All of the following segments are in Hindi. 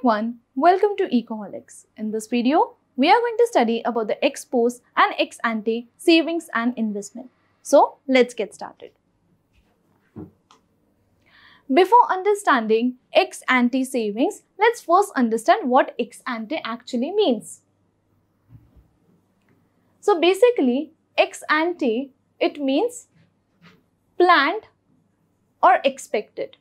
everyone, welcome to Ecoholics. In this video, we are going to study about the ex post and ex ante savings and investment. So let's get started. Before understanding ex ante savings, let's first understand what ex ante actually means. So basically, ex ante, it means planned or expected.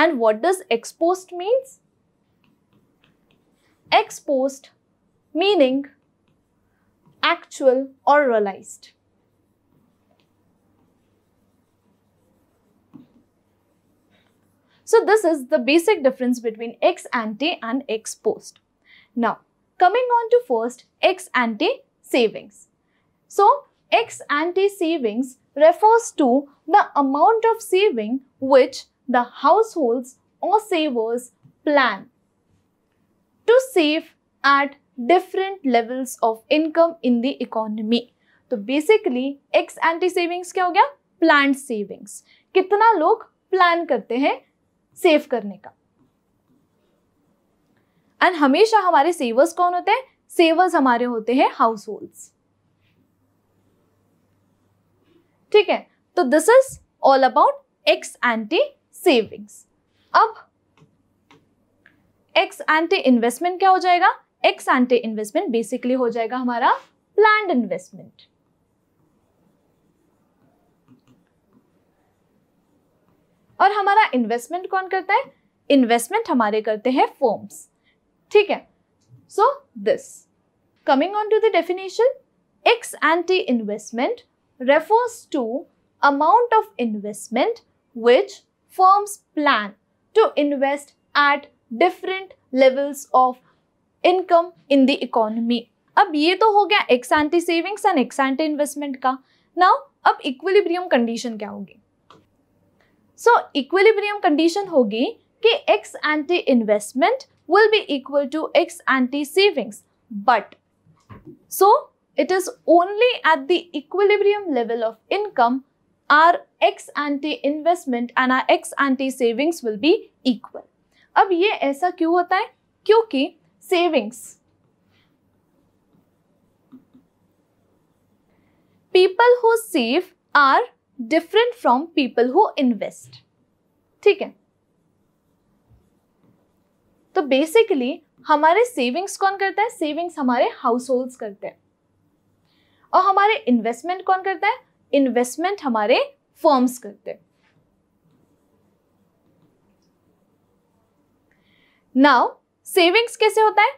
And what does exposed means? Exposed meaning actual or realized. So this is the basic difference between ex ante and ex post. Now coming on to first ex ante savings. So ex ante savings refers to the amount of saving which the household's or saver's plan to save at different levels of income in the economy. तो बेसिकली एक्स एंटी सेविंग्स क्या हो गया प्लान सेविंग्स कितना लोग प्लान करते हैं सेव करने का एंड हमेशा हमारे सेवर्स कौन होते हैं सेवर्स हमारे होते हैं हाउस होल्ड्स ठीक है तो this is all about ex ante savings अब एक्स एंटी इन्वेस्टमेंट क्या हो जाएगा एक्स एंटी इन्वेस्टमेंट बेसिकली हो जाएगा हमारा प्लान इन्वेस्टमेंट और हमारा इन्वेस्टमेंट कौन करता है इन्वेस्टमेंट हमारे करते हैं फॉर्म्स ठीक है so this coming on to the definition ex ante investment refers to amount of investment which firms plan to invest at different levels of income in the economy. अब ये तो हो गया ex ante savings and ex ante investment का ना अब इक्विलिब्रियम कंडीशन क्या होगी सो इक्विलिब्रियम कंडीशन होगी कि ex ante investment will be equal to ex ante savings but so it is only at the equilibrium level of income our ex ante investment and our ex ante savings will be equal. अब ये ऐसा क्यों होता है क्योंकि savings people who save are different from people who invest. ठीक है तो बेसिकली हमारे सेविंग्स कौन करता है सेविंग्स हमारे हाउस होल्ड करते हैं और हमारे इन्वेस्टमेंट कौन करता है इन्वेस्टमेंट हमारे फर्म्स करते नाउ सेविंग्स कैसे होता है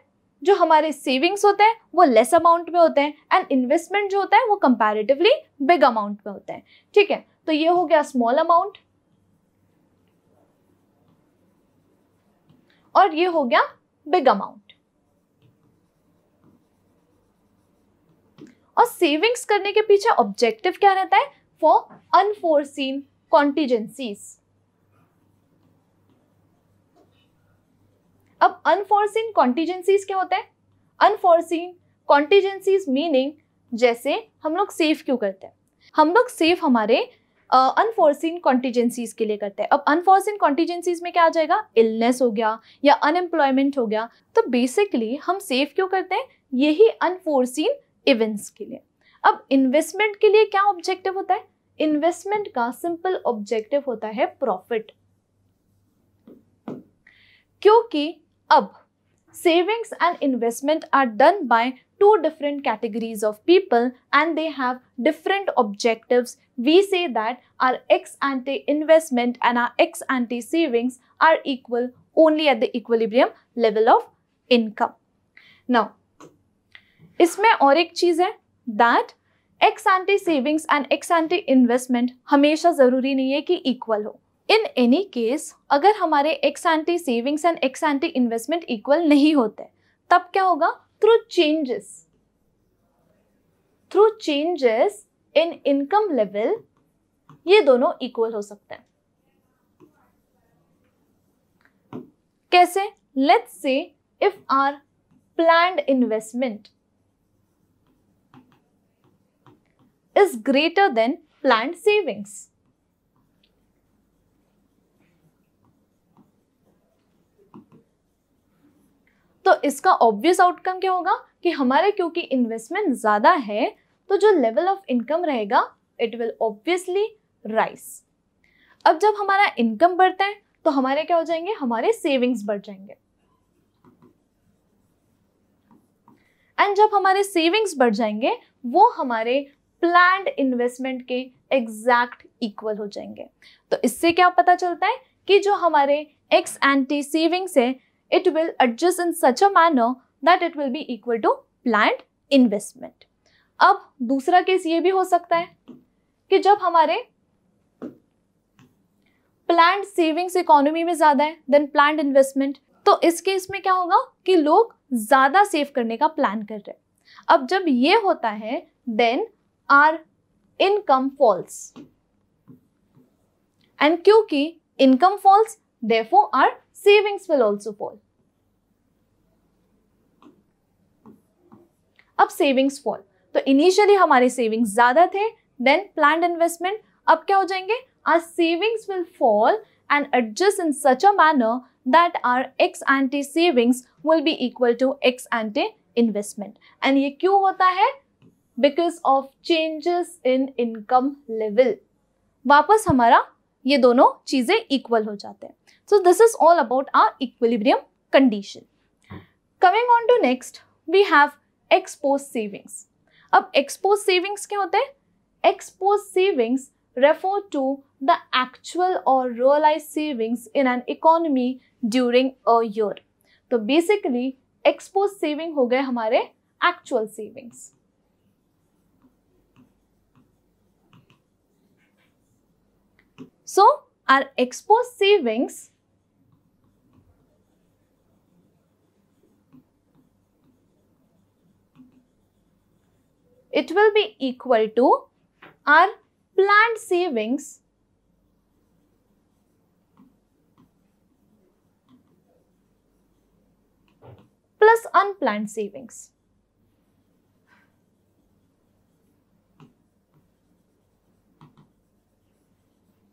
जो हमारे सेविंग्स होते हैं वो लेस अमाउंट में होते हैं एंड इन्वेस्टमेंट जो होता है वो कंपैरेटिवली बिग अमाउंट में होता है ठीक है तो ये हो गया स्मॉल अमाउंट और ये हो गया बिग अमाउंट और सेविंग्स करने के पीछे ऑब्जेक्टिव क्या रहता है फॉर अनफोर्सीन कॉन्टीजेंसीज अब अनफोर्सीन कॉन्टीजेंसीज क्या होते हैं अनफोर्सीन कॉन्टीजेंसीज मीनिंग जैसे हम लोग सेव क्यों करते हैं हम लोग सेव हमारे अनफोर्सिन uh, कॉन्टीजेंसीज के लिए करते हैं अब अनफोर्सिन कॉन्टीजेंसीज में क्या आ जाएगा इलनेस हो गया या अनएम्प्लॉयमेंट हो गया तो बेसिकली हम सेव क्यों करते हैं यही अनफोर्सिन इवेंट्स के लिए अब इन्वेस्टमेंट के लिए क्या ऑब्जेक्टिव होता है इन्वेस्टमेंट का सिंपल ऑब्जेक्टिव होता है प्रॉफिट क्योंकि अब savings and investment are done by two different categories of people and they have different objective we say that our ex ante investment and our ex ante savings are equal only at the equilibrium level of income now इसमें और एक चीज़ है that ex ante savings and ex ante investment हमेशा ज़रूरी नहीं है कि इक्वल हो इन एनी केस अगर हमारे ex ante savings and ex ante investment equal नहीं होते तब क्या होगा through changes through changes in income level ये दोनों इक्वल हो सकते हैं कैसे let's say if our planned investment is greater than planned savings. तो इसका ऑब्वियस आउटकम क्या होगा कि हमारे क्योंकि इन्वेस्टमेंट ज़्यादा है तो जो लेवल ऑफ इनकम रहेगा इट विल ऑब्वियसली राइज अब जब हमारा इनकम बढ़ता है तो हमारे क्या हो जाएंगे हमारे सेविंग्स बढ़ जाएंगे एंड जब हमारे सेविंग्स बढ़ जाएंगे वो हमारे प्लान्ड इन्वेस्टमेंट के एग्जैक्ट इक्वल हो जाएंगे तो इससे क्या पता चलता है कि जो हमारे एक्स एंटी सेविंग्स है it will adjust in such a manner that it will be equal to planned investment अब दूसरा केस ये भी हो सकता है कि जब हमारे प्लान्ड सेविंग्स इकोनॉमी में ज़्यादा है देन प्लान्ड इन्वेस्टमेंट तो इस केस में क्या होगा कि लोग ज़्यादा सेव करने का प्लान कर रहे हैं अब जब ये होता है then our income falls and क्योंकि income falls therefore our savings will also fall अब सेविंग्स फॉल तो इनिशियली हमारे सेविंग्स ज्यादा थे देन प्लान इन्वेस्टमेंट अब क्या हो जाएंगे our savings will fall and adjust in such a manner that our ex ante savings will be equal to ex ante investment and ये क्यों होता है because of changes in income level वापस हमारा ये दोनों चीज़ें इक्वल हो जाते हैं so this is all about our equilibrium condition coming on to next we have ex post savings अब एक्सपोज सेविंग्स क्या होते हैं ex post savings refer to the actual और realise savings in an economy during a year तो बेसिकली एक्सपोज सेविंग हो गए हमारे actual savings So, our exposed savings it will be equal to our planned savings plus unplanned savings.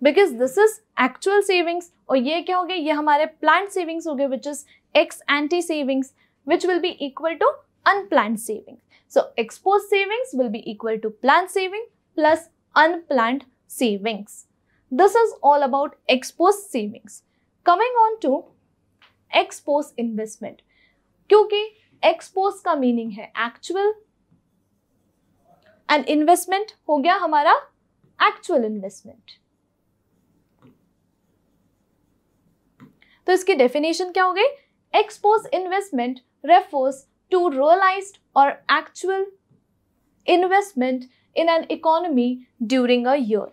Because this is actual savings और ये क्या हो गया ये हमारे प्लान सेविंग्स हो गए which is ex ante savings which will be equal to unplan saving so ex post savings will be equal to plan saving plus unplan savings this is all about ex post savings coming on to ex post investment क्योंकि एक्सपोज का मीनिंग है एक्चुअल एंड इन्वेस्टमेंट हो गया हमारा एक्चुअल इन्वेस्टमेंट तो इसकी डेफिनेशन क्या हो गई ex post investment refers to realise और actual investment in an economy during a year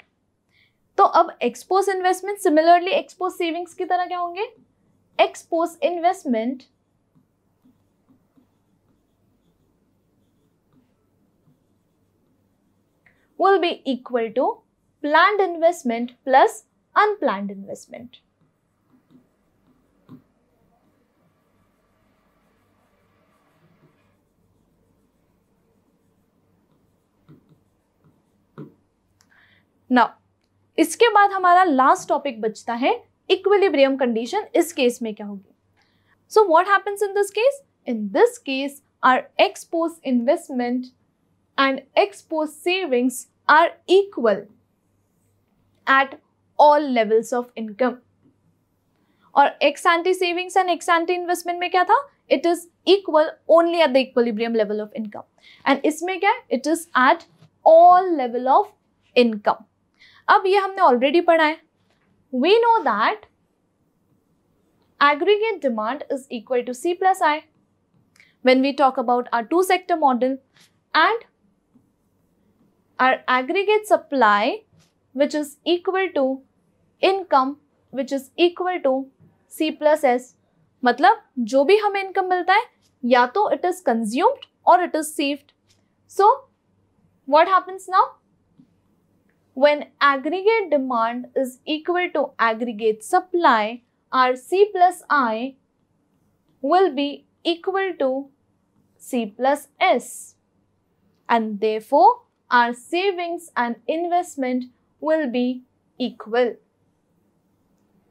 तो अब ex post investment similarly ex post savings की तरह क्या होंगे ex post investment will be equal to planned investment plus unplanned investment. Now इसके बाद हमारा लास्ट टॉपिक बचता है इक्विलिब्रियम कंडीशन इस केस में क्या होगी so what happens in this case in this case our ex post investment and ex post savings are equal at all levels of income और ex ante savings and ex ante investment में क्या था it is equal only at the equilibrium level of income and इसमें क्या it is at all level of income अब ये हमने ऑलरेडी पढ़ा है we know that aggregate demand is equal to C plus I when we talk about our two sector model and our aggregate supply which is equal to income which is equal to C plus S मतलब जो भी हमें इनकम मिलता है या तो इट इज कंज्यूम्ड और it is saved so what happens now When aggregate demand is equal to aggregate supply, our C plus I will be equal to C plus S. And therefore, our savings and investment will be equal.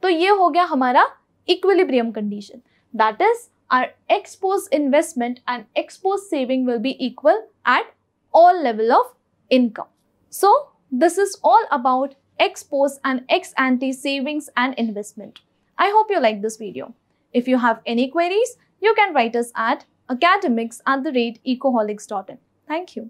तो ये हो गया हमारा equilibrium condition. That is, our exposed investment and exposed saving will be equal at all level of income. So, this is all about ex post and ex ante savings and investment. I hope you like this video. If you have any queries, you can write us at academics at the rate ecoholics.in. Thank you.